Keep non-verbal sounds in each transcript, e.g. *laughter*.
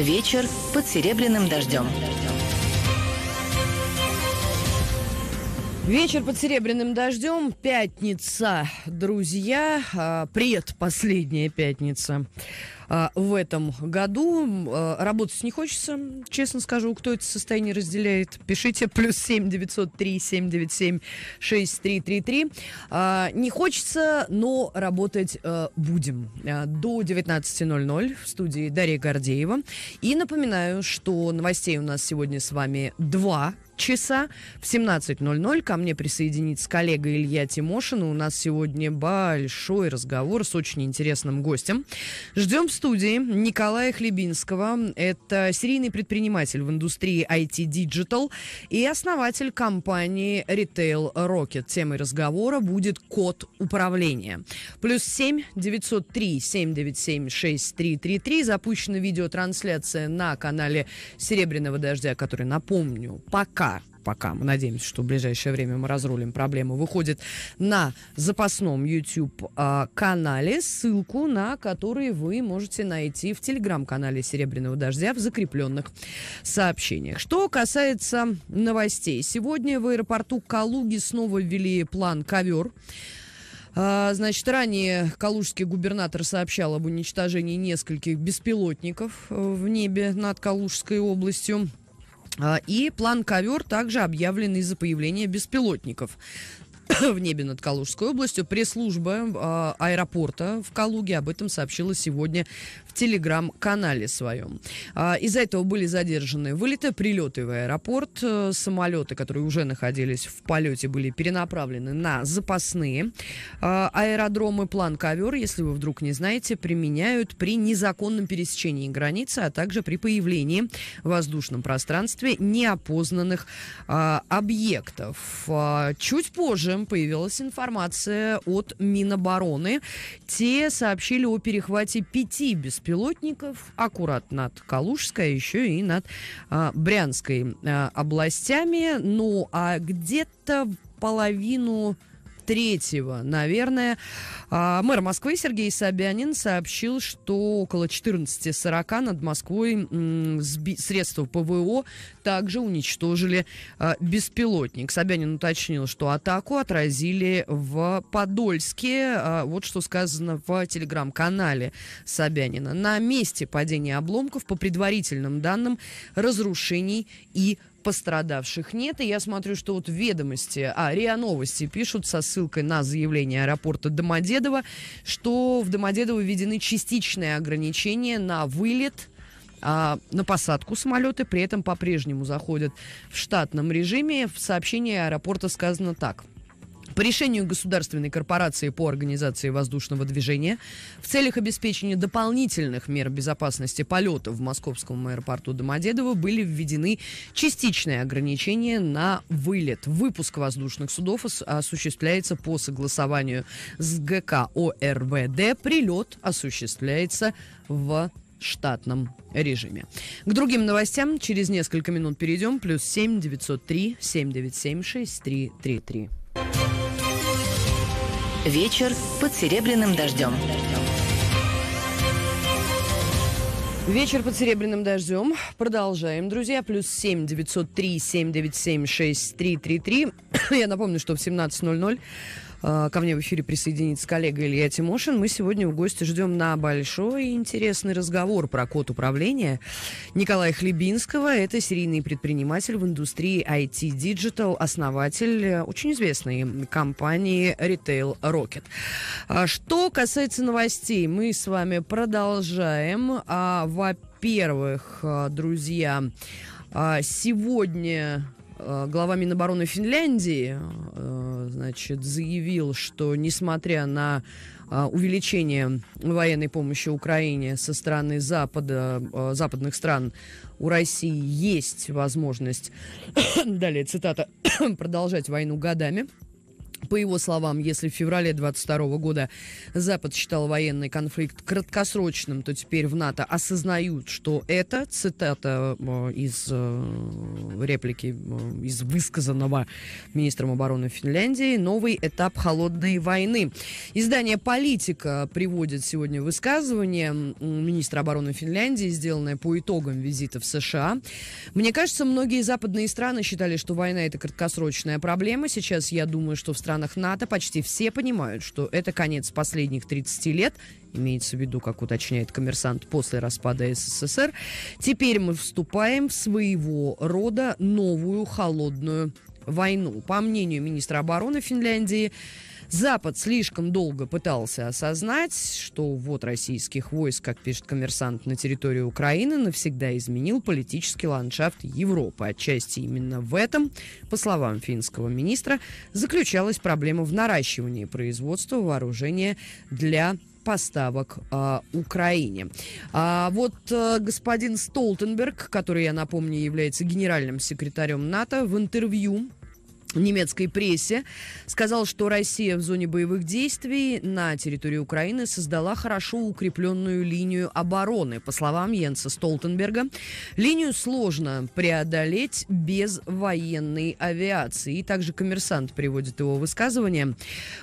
Вечер под серебряным дождем. Вечер под серебряным дождем, пятница, друзья, а, предпоследняя пятница. А, в этом году. А, работать не хочется, честно скажу. Кто это состояние разделяет, пишите. Плюс семь девятьсот три семь девять семь шесть три три три. А, не хочется, но работать будем. до 19.00 в студии Дарья Гордеева. И напоминаю, что новостей у нас сегодня с вами два часа. В 17.00 ко мне присоединится коллега Илья Тимошин. У нас сегодня большой разговор с очень интересным гостем. Ждем в студии Николая Хлебинского. Это серийный предприниматель в индустрии IT Digital и основатель компании Retail Rocket. Темой разговора будет код управления. Плюс 7 903 797 6333. Запущена видеотрансляция на канале Серебряного дождя, который, напомню, пока пока, мы надеемся, что в ближайшее время мы разрулим проблему, выходит на запасном YouTube-канале, а, ссылку на который вы можете найти в телеграм-канале «Серебряного дождя» в закрепленных сообщениях. Что касается новостей. Сегодня в аэропорту Калуги снова ввели план «Ковер». А, значит, ранее калужский губернатор сообщал об уничтожении нескольких беспилотников э, в небе над Калужской областью. А, и план ковер также объявлен из-за появления беспилотников *coughs* в небе над Калужской областью. Пресс-служба э, аэропорта в Калуге об этом сообщила сегодня в телеграм-канале своем. А, из-за этого были задержаны вылеты, прилеты в аэропорт. Э, самолеты, которые уже находились в полете, были перенаправлены на запасные а, аэродромы. План ковер, если вы вдруг не знаете, применяют при незаконном пересечении границы, а также при появлении в воздушном пространстве неопознанных а, объектов. Чуть позже появилась информация от Минобороны. Те сообщили о перехвате пяти беспилотных беспилотников, аккурат над Калужской, а еще и над а, Брянской а, областями. Ну, а где-то половину Третьего, наверное. А, мэр Москвы Сергей Собянин сообщил, что около 14.40 над Москвой средства ПВО также уничтожили а, беспилотник. Собянин уточнил, что атаку отразили в Подольске. А, вот что сказано в телеграм-канале Собянина. На месте падения обломков, по предварительным данным, разрушений и пострадавших нет. И я смотрю, что вот ведомости, а, РИА Новости пишут со ссылкой на заявление аэропорта Домодедово, что в Домодедово введены частичные ограничения на вылет, а, на посадку самолеты, при этом по-прежнему заходят в штатном режиме. В сообщении аэропорта сказано так – по решению Государственной корпорации по организации воздушного движения в целях обеспечения дополнительных мер безопасности полетов в московском аэропорту Домодедово были введены частичные ограничения на вылет. Выпуск воздушных судов осуществляется по согласованию с ГК ОРВД. Прилет осуществляется в штатном режиме. К другим новостям через несколько минут перейдем. Плюс семь девятьсот три семь девять семь шесть три три три. Вечер под серебряным дождем. Вечер под серебряным дождем. Продолжаем, друзья. Плюс семь девятьсот три семь девять семь шесть три три три. *coughs* Я напомню, что в семнадцать ноль ноль Э, ко мне в эфире присоединится коллега Илья Тимошин. Мы сегодня у гости ждем на большой и интересный разговор про код управления Николая Хлебинского. Это серийный предприниматель в индустрии IT Digital, основатель э, очень известной компании Retail Rocket. А что касается новостей, мы с вами продолжаем. А, во-первых, э, друзья, а, сегодня Э, глава Минобороны Финляндии э, значит, заявил, что несмотря на э, увеличение военной помощи Украине со стороны Запада, западных стран, у России есть возможность, *coughs* далее цитата, *coughs* продолжать войну годами. По его словам, если в феврале 22 года Запад считал военный конфликт краткосрочным, то теперь в НАТО осознают, что это, цитата э, из э, реплики, э, из высказанного министром обороны Финляндии, новый этап холодной войны. Издание «Политика» приводит сегодня высказывание министра обороны Финляндии, сделанное по итогам визита в США. «Мне кажется, многие западные страны считали, что война – это краткосрочная проблема. Сейчас я думаю, что в стране странах НАТО почти все понимают, что это конец последних 30 лет, имеется в виду, как уточняет коммерсант, после распада СССР, теперь мы вступаем в своего рода новую холодную войну. По мнению министра обороны Финляндии, Запад слишком долго пытался осознать, что вот российских войск, как пишет коммерсант, на территории Украины навсегда изменил политический ландшафт Европы. Отчасти именно в этом, по словам финского министра, заключалась проблема в наращивании производства вооружения для поставок э, Украине. А вот э, господин Столтенберг, который, я напомню, является генеральным секретарем НАТО, в интервью немецкой прессе, сказал, что Россия в зоне боевых действий на территории Украины создала хорошо укрепленную линию обороны. По словам Йенса Столтенберга, линию сложно преодолеть без военной авиации. И также коммерсант приводит его высказывание.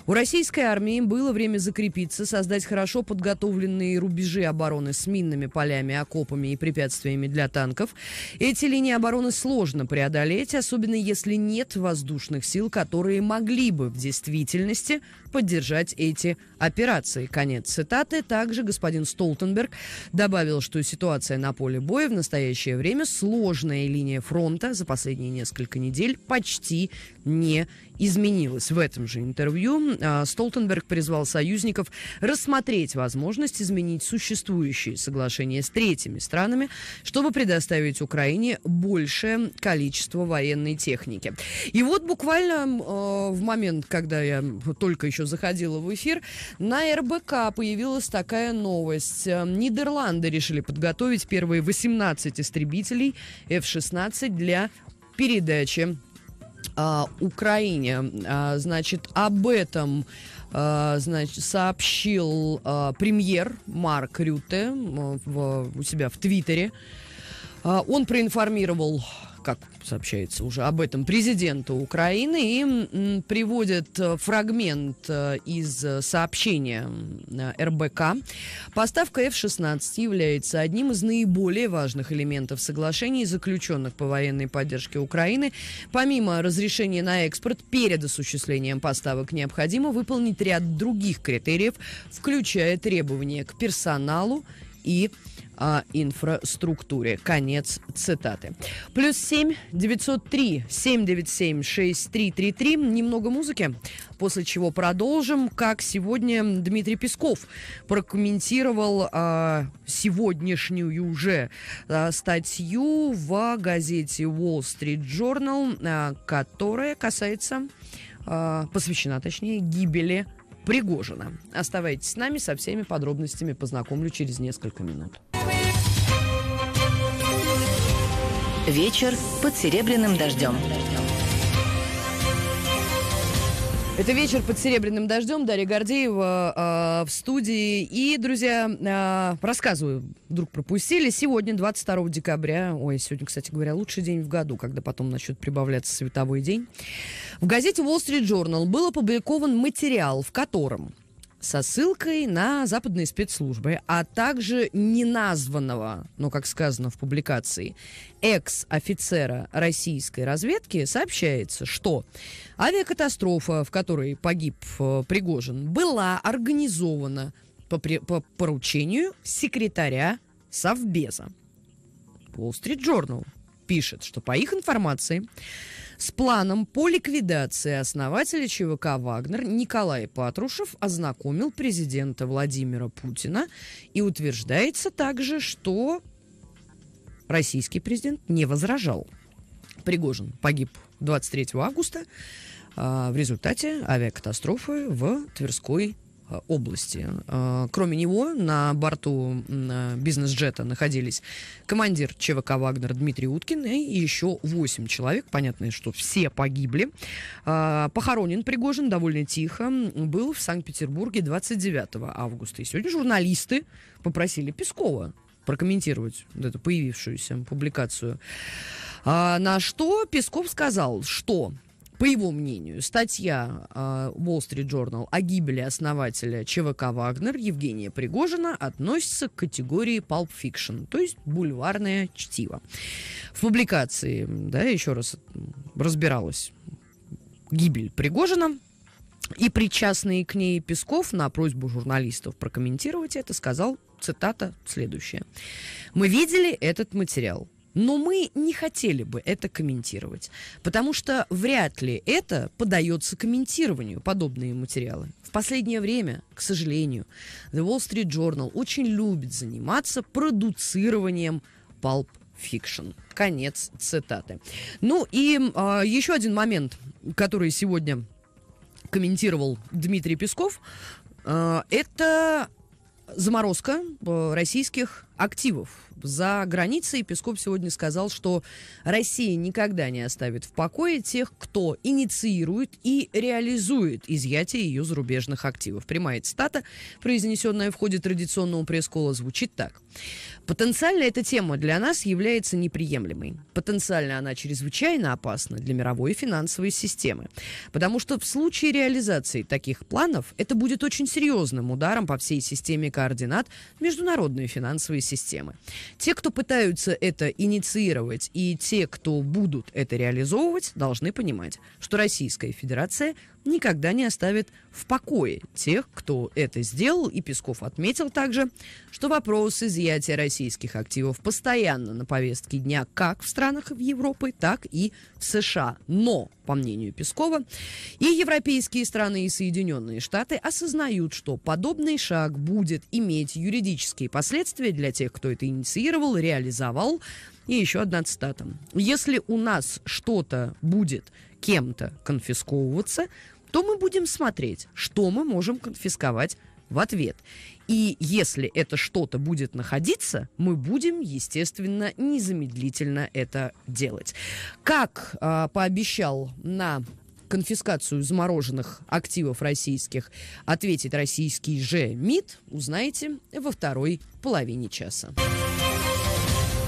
У российской армии было время закрепиться, создать хорошо подготовленные рубежи обороны с минными полями, окопами и препятствиями для танков. Эти линии обороны сложно преодолеть, особенно если нет воздушных воздушных сил, которые могли бы в действительности поддержать эти операции. Конец цитаты. Также господин Столтенберг добавил, что ситуация на поле боя в настоящее время сложная линия фронта за последние несколько недель почти не изменилось. В этом же интервью а, Столтенберг призвал союзников рассмотреть возможность изменить существующие соглашения с третьими странами, чтобы предоставить Украине большее количество военной техники. И вот буквально а, в момент, когда я только еще заходила в эфир, на РБК появилась такая новость. А, Нидерланды решили подготовить первые 18 истребителей F-16 для передачи а, Украине. А, значит, об этом а, значит, сообщил премьер Марк Рюте у себя в Твиттере. Он проинформировал как сообщается уже об этом президенту Украины, и приводит э, фрагмент э, из сообщения э, РБК. Поставка F-16 является одним из наиболее важных элементов соглашений, заключенных по военной поддержке Украины. Помимо разрешения на экспорт, перед осуществлением поставок необходимо выполнить ряд других критериев, включая требования к персоналу и а, инфраструктуре. Конец цитаты. Плюс 7 903 797 6333. Немного музыки, после чего продолжим. Как сегодня Дмитрий Песков прокомментировал а, сегодняшнюю уже а, статью в газете Wall Street Journal, а, которая касается, а, посвящена точнее, гибели Пригожина. Оставайтесь с нами, со всеми подробностями познакомлю через несколько минут. Вечер под серебряным дождем. Это вечер под серебряным дождем. Дарья Гордеева э, в студии. И, друзья, э, рассказываю, вдруг пропустили. Сегодня, 22 декабря, ой, сегодня, кстати говоря, лучший день в году, когда потом начнет прибавляться световой день. В газете Wall Street Journal был опубликован материал, в котором со ссылкой на западные спецслужбы, а также неназванного, но, ну, как сказано в публикации, экс-офицера российской разведки сообщается, что авиакатастрофа, в которой погиб э, Пригожин, была организована по, при, по поручению секретаря Совбеза. Wall Street Journal пишет, что по их информации с планом по ликвидации основателя ЧВК «Вагнер» Николай Патрушев ознакомил президента Владимира Путина и утверждается также, что российский президент не возражал. Пригожин погиб 23 августа а, в результате авиакатастрофы в Тверской Э, области. Э, кроме него на борту э, бизнес-джета находились командир ЧВК «Вагнер» Дмитрий Уткин и еще 8 человек. Понятно, что все погибли. Похоронен Пригожин довольно тихо. Был в Санкт-Петербурге 29 августа. И сегодня журналисты попросили Пескова прокомментировать вот эту появившуюся публикацию. А на что Песков сказал, что по его мнению, статья э, Wall Street Journal о гибели основателя ЧВК «Вагнер» Евгения Пригожина относится к категории Pulp Fiction, то есть бульварное чтиво. В публикации, да, еще раз разбиралась гибель Пригожина, и причастный к ней Песков на просьбу журналистов прокомментировать это сказал, цитата, следующая: «Мы видели этот материал. Но мы не хотели бы это комментировать, потому что вряд ли это подается комментированию, подобные материалы. В последнее время, к сожалению, The Wall Street Journal очень любит заниматься продуцированием палп фикшн. Конец цитаты. Ну и э, еще один момент, который сегодня комментировал Дмитрий Песков, э, это заморозка э, российских активов за границей Песков сегодня сказал, что Россия никогда не оставит в покое тех, кто инициирует и реализует изъятие ее зарубежных активов. Прямая цитата, произнесенная в ходе традиционного пресс-кола, звучит так. Потенциально эта тема для нас является неприемлемой. Потенциально она чрезвычайно опасна для мировой финансовой системы. Потому что в случае реализации таких планов это будет очень серьезным ударом по всей системе координат международной финансовой системы. Те, кто пытаются это инициировать, и те, кто будут это реализовывать, должны понимать, что Российская Федерация никогда не оставит в покое тех, кто это сделал. И Песков отметил также, что вопрос изъятия российских активов постоянно на повестке дня как в странах Европы, так и в США. Но, по мнению Пескова, и европейские страны, и Соединенные Штаты осознают, что подобный шаг будет иметь юридические последствия для тех, кто это инициировал, реализовал. И еще одна цитата. «Если у нас что-то будет кем-то конфисковываться, то мы будем смотреть, что мы можем конфисковать в ответ. И если это что-то будет находиться, мы будем, естественно, незамедлительно это делать. Как э, пообещал на конфискацию замороженных активов российских ответит российский же МИД, узнаете во второй половине часа.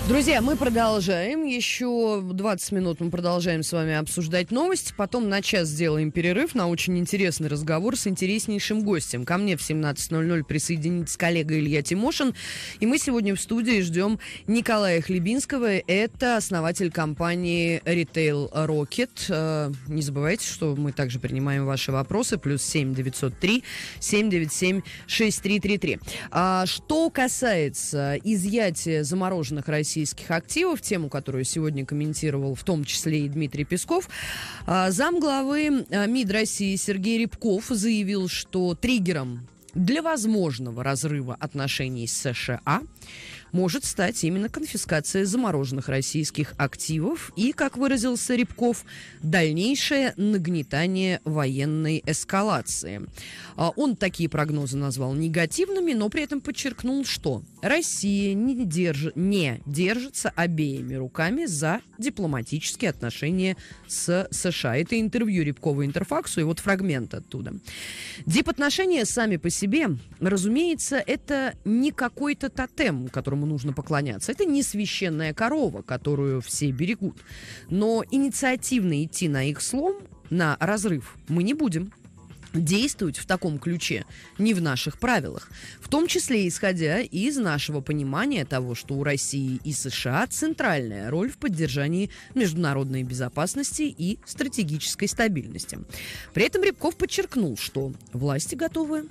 Друзья, мы продолжаем. Еще 20 минут мы продолжаем с вами обсуждать новости. Потом на час сделаем перерыв на очень интересный разговор с интереснейшим гостем. Ко мне в 17.00 присоединится коллега Илья Тимошин. И мы сегодня в студии ждем Николая Хлебинского. Это основатель компании Retail Rocket. Э, не забывайте, что мы также принимаем ваши вопросы. Плюс 7 903 797 6333. Что касается изъятия замороженных России российских активов, тему, которую сегодня комментировал в том числе и Дмитрий Песков. А, замглавы а, МИД России Сергей Рябков заявил, что триггером для возможного разрыва отношений с США может стать именно конфискация замороженных российских активов и, как выразился Рябков, дальнейшее нагнетание военной эскалации. А, он такие прогнозы назвал негативными, но при этом подчеркнул, что Россия не, держ... не держится обеими руками за дипломатические отношения с США. Это интервью Рябкова Интерфаксу, и вот фрагмент оттуда. Дипотношения сами по себе, разумеется, это не какой-то тотем, которому нужно поклоняться. Это не священная корова, которую все берегут. Но инициативно идти на их слом, на разрыв мы не будем действовать в таком ключе не в наших правилах, в том числе исходя из нашего понимания того, что у России и США центральная роль в поддержании международной безопасности и стратегической стабильности. При этом Рябков подчеркнул, что власти готовы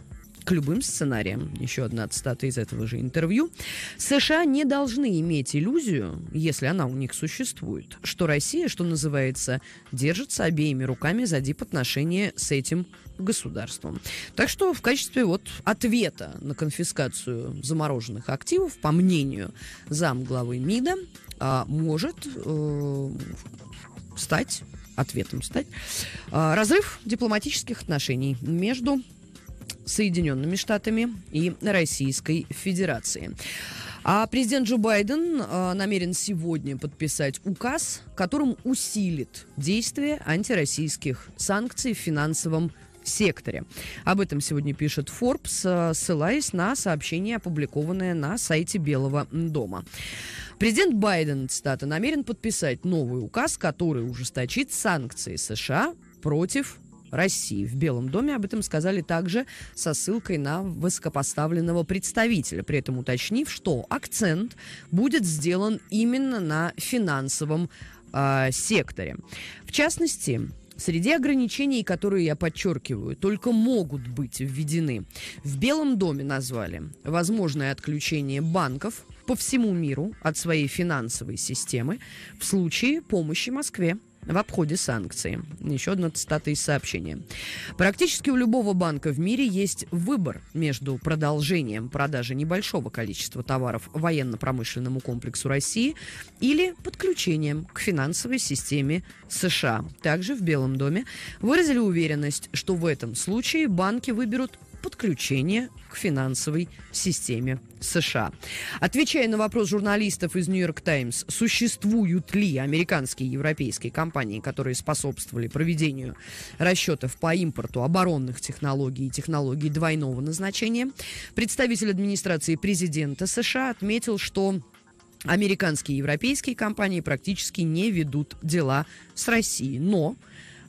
к любым сценариям. Еще одна цитата из этого же интервью. США не должны иметь иллюзию, если она у них существует, что Россия, что называется, держится обеими руками за дипотношения с этим государством. Так что в качестве вот ответа на конфискацию замороженных активов, по мнению зам главы МИДа, а, может э, стать ответом стать а, разрыв дипломатических отношений между Соединенными Штатами и Российской Федерацией. А президент Джо Байден э, намерен сегодня подписать указ, которым усилит действие антироссийских санкций в финансовом секторе. Об этом сегодня пишет Forbes, э, ссылаясь на сообщение, опубликованное на сайте Белого дома. Президент Байден, цитата, намерен подписать новый указ, который ужесточит санкции США против России. В Белом доме об этом сказали также со ссылкой на высокопоставленного представителя, при этом уточнив, что акцент будет сделан именно на финансовом э, секторе. В частности, Среди ограничений, которые я подчеркиваю, только могут быть введены. В Белом доме назвали возможное отключение банков по всему миру от своей финансовой системы в случае помощи Москве в обходе санкций. Еще одна цитата из сообщения. Практически у любого банка в мире есть выбор между продолжением продажи небольшого количества товаров военно-промышленному комплексу России или подключением к финансовой системе США. Также в Белом доме выразили уверенность, что в этом случае банки выберут подключения к финансовой системе США. Отвечая на вопрос журналистов из Нью-Йорк Таймс, существуют ли американские и европейские компании, которые способствовали проведению расчетов по импорту оборонных технологий и технологий двойного назначения, представитель администрации президента США отметил, что Американские и европейские компании практически не ведут дела с Россией. Но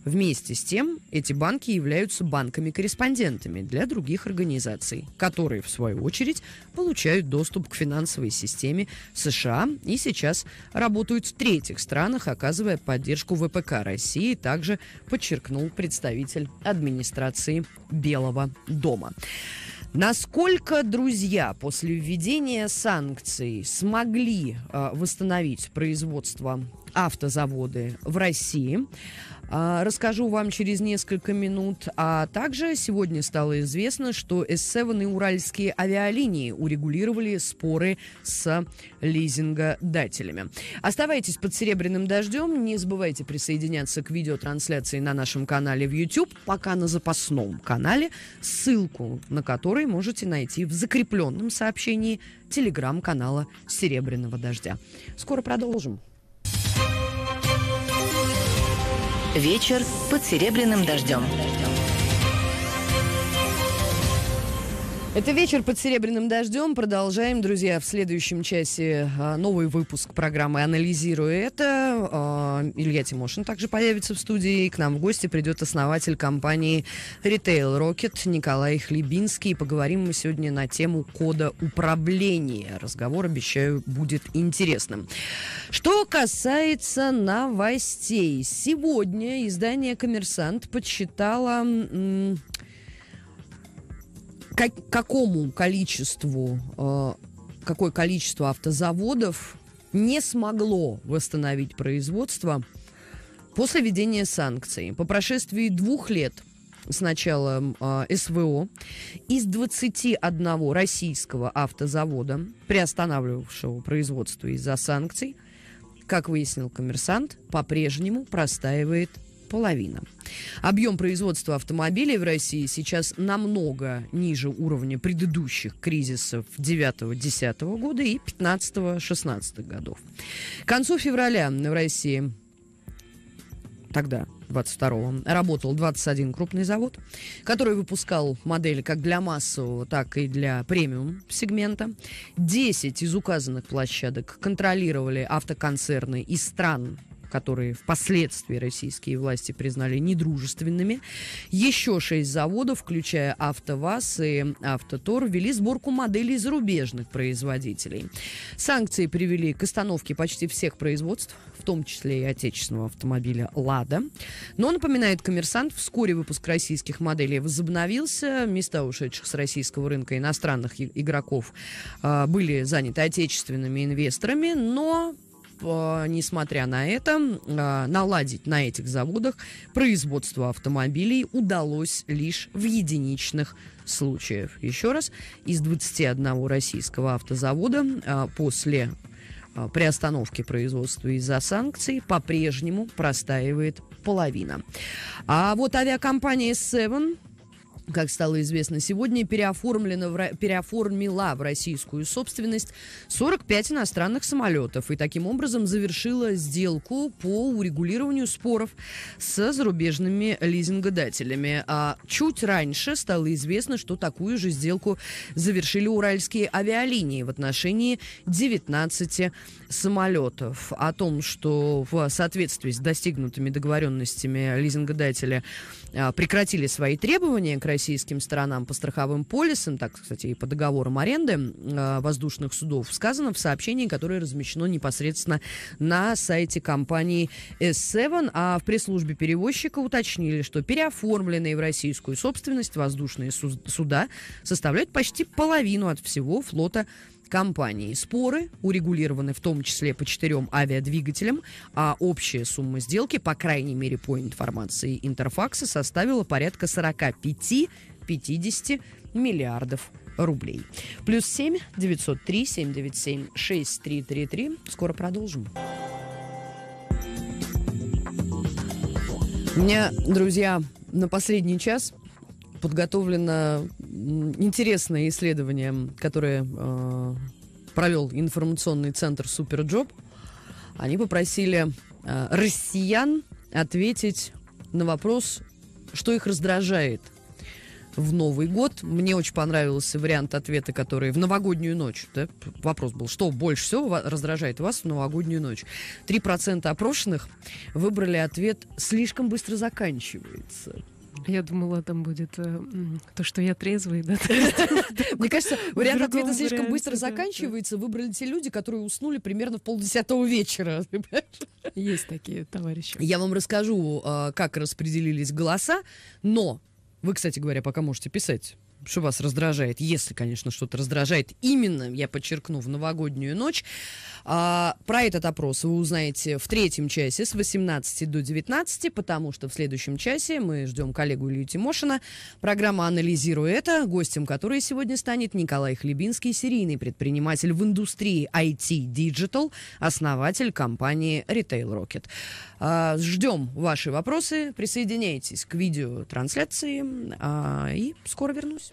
Вместе с тем, эти банки являются банками-корреспондентами для других организаций, которые, в свою очередь, получают доступ к финансовой системе США и сейчас работают в третьих странах, оказывая поддержку ВПК России, также подчеркнул представитель администрации Белого дома. Насколько друзья после введения санкций смогли э, восстановить производство автозаводы в России? А, расскажу вам через несколько минут. А также сегодня стало известно, что С7 и уральские авиалинии урегулировали споры с лизингодателями. Оставайтесь под серебряным дождем. Не забывайте присоединяться к видеотрансляции на нашем канале в YouTube, пока на запасном канале, ссылку на который можете найти в закрепленном сообщении телеграм-канала «Серебряного дождя». Скоро продолжим. Вечер под серебряным дождем. Это вечер под серебряным дождем. Продолжаем, друзья, в следующем часе а, новый выпуск программы «Анализирую это». А, Илья Тимошин также появится в студии. к нам в гости придет основатель компании Retail Rocket Николай Хлебинский. поговорим мы сегодня на тему кода управления. Разговор, обещаю, будет интересным. Что касается новостей. Сегодня издание «Коммерсант» подсчитало как, какому количеству, э, какое количество автозаводов не смогло восстановить производство после введения санкций. По прошествии двух лет с начала э, СВО из 21 российского автозавода, приостанавливавшего производство из-за санкций, как выяснил коммерсант, по-прежнему простаивает половина. Объем производства автомобилей в России сейчас намного ниже уровня предыдущих кризисов 9-10 года и 15-16 годов. К концу февраля в России тогда 22-го работал 21 крупный завод, который выпускал модели как для массового, так и для премиум сегмента. 10 из указанных площадок контролировали автоконцерны из стран которые впоследствии российские власти признали недружественными. Еще шесть заводов, включая «АвтоВАЗ» и «Автотор», вели сборку моделей зарубежных производителей. Санкции привели к остановке почти всех производств, в том числе и отечественного автомобиля «Лада». Но, напоминает коммерсант, вскоре выпуск российских моделей возобновился. Места ушедших с российского рынка иностранных игроков а, были заняты отечественными инвесторами, но Э, несмотря на это, э, наладить на этих заводах производство автомобилей удалось лишь в единичных случаях. Еще раз, из 21 российского автозавода э, после приостановки производства из-за санкций по-прежнему простаивает половина. А вот авиакомпания Seven как стало известно сегодня, переоформлена в, переоформила в российскую собственность 45 иностранных самолетов и таким образом завершила сделку по урегулированию споров со зарубежными лизингодателями. А чуть раньше стало известно, что такую же сделку завершили уральские авиалинии в отношении 19 самолетов. О том, что в соответствии с достигнутыми договоренностями лизингодателя а, прекратили свои требования к российским сторонам по страховым полисам, так, кстати, и по договорам аренды а, воздушных судов, сказано в сообщении, которое размещено непосредственно на сайте компании S7, а в пресс-службе перевозчика уточнили, что переоформленные в российскую собственность воздушные суда составляют почти половину от всего флота компании. Споры урегулированы в том числе по четырем авиадвигателям, а общая сумма сделки, по крайней мере по информации Интерфакса, составила порядка 45-50 миллиардов рублей. Плюс 7 903 797 6333. Скоро продолжим. У меня, друзья, на последний час подготовлено интересное исследование, которое э, провел информационный центр Суперджоп. Они попросили э, россиян ответить на вопрос, что их раздражает в Новый год. Мне очень понравился вариант ответа, который в новогоднюю ночь. Да, вопрос был, что больше всего раздражает вас в новогоднюю ночь. 3% опрошенных выбрали ответ «слишком быстро заканчивается». Я думала, там будет э, то, что я трезвый, да. *laughs* *laughs* Мне кажется, вариант ответа слишком быстро заканчивается. Выбрали те люди, которые уснули примерно в полдесятого вечера. *laughs* Есть такие товарищи. Я вам расскажу, а, как распределились голоса, но вы, кстати говоря, пока можете писать что вас раздражает, если, конечно, что-то раздражает, именно, я подчеркну, в новогоднюю ночь. А, про этот опрос вы узнаете в третьем часе с 18 до 19, потому что в следующем часе мы ждем коллегу Илью Тимошина. Программа «Анализируй это», гостем которой сегодня станет Николай Хлебинский, серийный предприниматель в индустрии IT Digital, основатель компании Retail Rocket. А, ждем ваши вопросы. Присоединяйтесь к видеотрансляции. А, и скоро вернусь.